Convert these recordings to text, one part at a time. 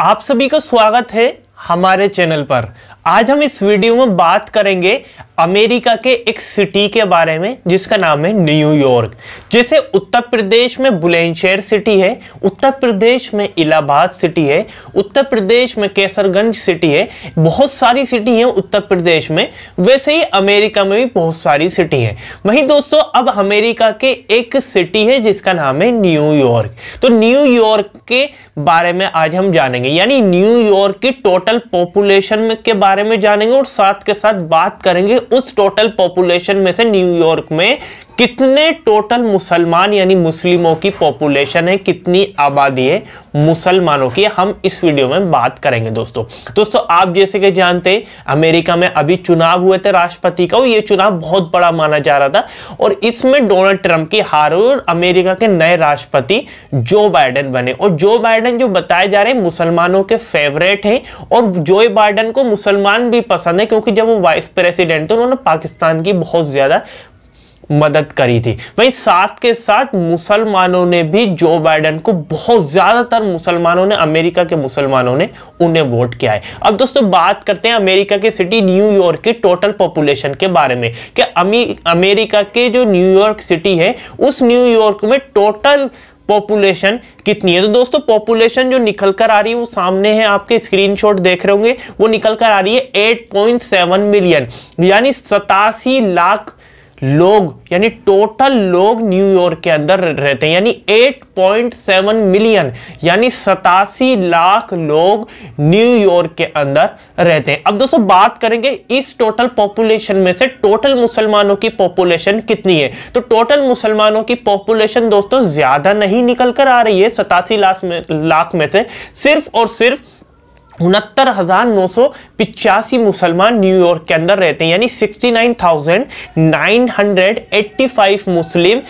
आप सभी का स्वागत है हमारे चैनल पर आज हम इस वीडियो में बात करेंगे अमेरिका के एक सिटी के बारे में जिसका नाम है न्यूयॉर्क जैसे उत्तर प्रदेश में बुलंदशहर सिटी है उत्तर प्रदेश में इलाहाबाद सिटी है उत्तर प्रदेश में केसरगंज सिटी है बहुत सारी सिटी है उत्तर प्रदेश में वैसे ही अमेरिका में भी बहुत सारी सिटी है वहीं दोस्तों अब अमेरिका के एक सिटी है जिसका नाम है न्यूयॉर्क तो न्यूयॉर्क के बारे में आज हम जानेंगे यानी न्यूयॉर्क की टोटल पॉपुलेशन के बारे बारे में जानेंगे और साथ के साथ बात करेंगे उस टोटल पॉपुलेशन में से न्यूयॉर्क में कितने टोटल मुसलमान यानी मुस्लिमों की पॉपुलेशन है कितनी आबादी है मुसलमानों की हम इस वीडियो में बात करेंगे दोस्तों दोस्तों आप जैसे कि जानते हैं अमेरिका में अभी चुनाव हुए थे राष्ट्रपति का और ये चुनाव बहुत बड़ा माना जा रहा था और इसमें डोनाल्ड ट्रंप की हार हुई और अमेरिका के नए राष्ट्रपति जो बाइडन बने और जो बाइडन जो बताए जा रहे हैं मुसलमानों के फेवरेट हैं और जो बाइडन को मुसलमान भी पसंद है क्योंकि जब वो वाइस प्रेसिडेंट थे उन्होंने पाकिस्तान की बहुत ज्यादा मदद करी थी वहीं साथ के साथ मुसलमानों ने भी जो बाइडन को बहुत ज़्यादातर मुसलमानों ने अमेरिका के मुसलमानों ने उन्हें वोट किया है अब दोस्तों बात करते हैं अमेरिका के सिटी न्यूयॉर्क की टोटल पॉपुलेशन के बारे में कि अमेरिका के जो न्यूयॉर्क सिटी है उस न्यूयॉर्क में टोटल पॉपुलेशन कितनी है तो दोस्तों पॉपुलेशन जो निकल कर आ रही है वो सामने है आपके स्क्रीनशॉट देख रहे होंगे वो निकल कर आ रही है 8.7 मिलियन यानी सतासी लाख लोग यानी टोटल लोग न्यूयॉर्क के अंदर रहते हैं यानी 8.7 मिलियन यानी सतासी लाख लोग न्यूयॉर्क के अंदर रहते हैं अब दोस्तों बात करेंगे इस टोटल पॉपुलेशन में से टोटल मुसलमानों की पॉपुलेशन कितनी है तो टोटल मुसलमानों की पॉपुलेशन दोस्तों ज्यादा नहीं निकल कर आ रही है सतासी लाख में से सिर्फ और सिर्फ उनहत्तर हज़ार नौ सौ पिचासी मुसलमान न्यूयॉर्क के अंदर रहते हैं यानी sixty nine thousand nine hundred eighty five Muslim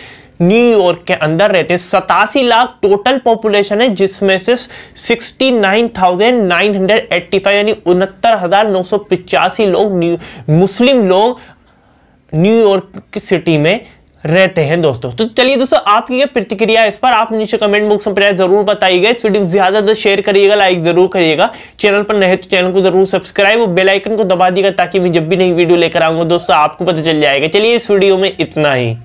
New York के अंदर रहते हैं सतासी लाख टोटल पॉपुलेशन है जिसमें से sixty nine nine thousand hundred eighty five यानी उनहत्तर हजार नौ सौ पिचासी लोग न्यू मुस्लिम लोग न्यूयॉर्क सिटी में रहते हैं दोस्तों तो चलिए दोस्तों आपकी क्या प्रतिक्रिया इस पर आप नीचे कमेंट बॉक्स में जरूर बताइएगा इस वीडियो को ज्यादा ज्यादा शेयर करिएगा लाइक जरूर करिएगा चैनल पर नहीं तो चैनल को जरूर सब्सक्राइब और बेलाइकन को दबा दिएगा ताकि मैं जब भी नई वीडियो लेकर आऊंगा दोस्तों आपको पता चल जाएगा चलिए इस वीडियो में इतना ही